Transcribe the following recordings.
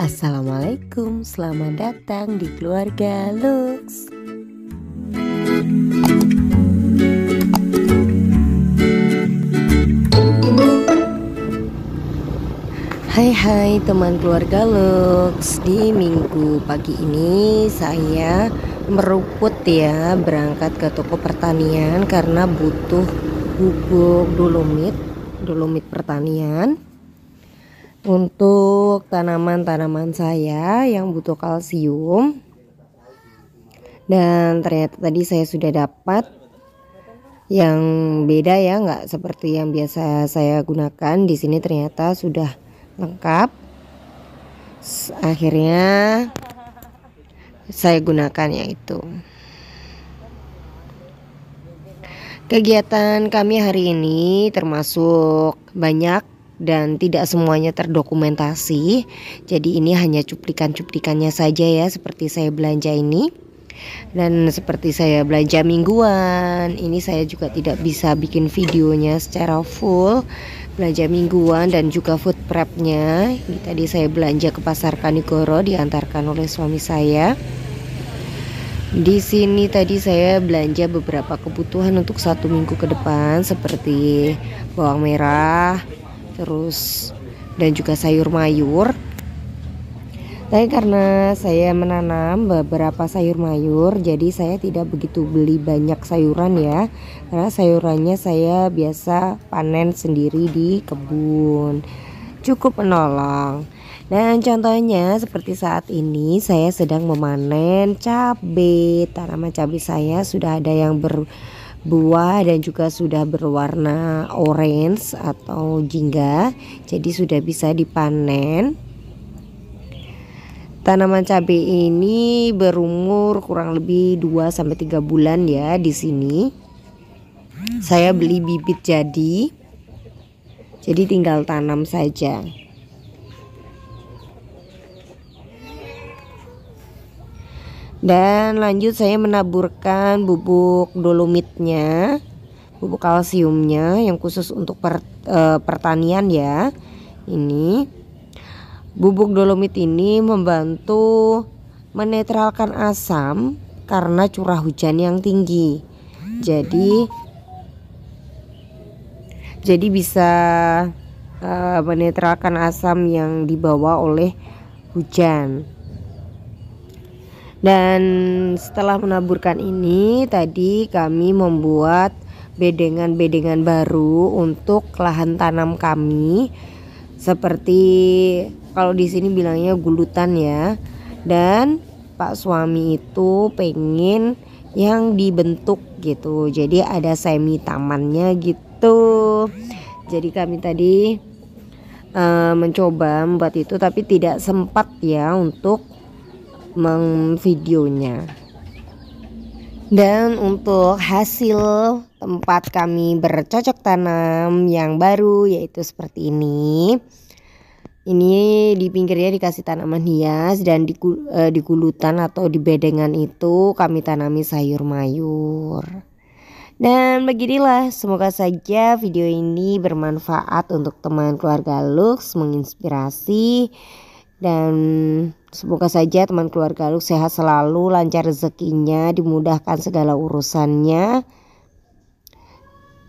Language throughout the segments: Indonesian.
Assalamualaikum, selamat datang di keluarga Lux. Hai hai teman keluarga Lux Di minggu pagi ini saya meruput ya berangkat ke toko pertanian Karena butuh bubuk dolomit Dolomit pertanian untuk tanaman-tanaman saya yang butuh kalsium dan ternyata tadi saya sudah dapat yang beda ya nggak seperti yang biasa saya gunakan di sini ternyata sudah lengkap akhirnya saya gunakan yaitu Kegiatan kami hari ini termasuk banyak dan tidak semuanya terdokumentasi. Jadi ini hanya cuplikan-cuplikannya saja ya seperti saya belanja ini. Dan seperti saya belanja mingguan, ini saya juga tidak bisa bikin videonya secara full belanja mingguan dan juga food prepnya. Ini tadi saya belanja ke pasar Kanigoro diantarkan oleh suami saya. Di sini tadi saya belanja beberapa kebutuhan untuk satu minggu ke depan seperti bawang merah, terus dan juga sayur mayur tapi karena saya menanam beberapa sayur mayur jadi saya tidak begitu beli banyak sayuran ya karena sayurannya saya biasa panen sendiri di kebun cukup menolong dan contohnya seperti saat ini saya sedang memanen cabai tanaman cabai saya sudah ada yang ber buah dan juga sudah berwarna orange atau jingga jadi sudah bisa dipanen tanaman cabai ini berumur kurang lebih 2 sampai 3 bulan ya di sini saya beli bibit jadi jadi tinggal tanam saja Dan lanjut saya menaburkan bubuk dolomitnya, bubuk kalsiumnya yang khusus untuk per, e, pertanian ya. Ini bubuk dolomit ini membantu menetralkan asam karena curah hujan yang tinggi. Jadi jadi bisa e, menetralkan asam yang dibawa oleh hujan. Dan setelah menaburkan ini tadi kami membuat bedengan-bedengan baru untuk lahan tanam kami seperti kalau di sini bilangnya gulutan ya. Dan Pak suami itu pengen yang dibentuk gitu. Jadi ada semi tamannya gitu. Jadi kami tadi uh, mencoba membuat itu tapi tidak sempat ya untuk mengvideonya dan untuk hasil tempat kami bercocok tanam yang baru yaitu seperti ini ini di pinggirnya dikasih tanaman hias dan di, eh, di gulutan atau di bedengan itu kami tanami sayur mayur. Dan beginilah, semoga saja video ini bermanfaat untuk teman keluarga Lux, menginspirasi dan semoga saja teman keluarga lu sehat selalu, lancar rezekinya, dimudahkan segala urusannya.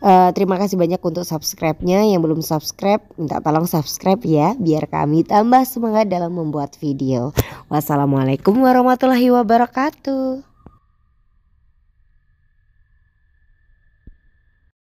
Uh, terima kasih banyak untuk subscribe-nya yang belum subscribe minta tolong subscribe ya biar kami tambah semangat dalam membuat video. Wassalamualaikum warahmatullahi wabarakatuh.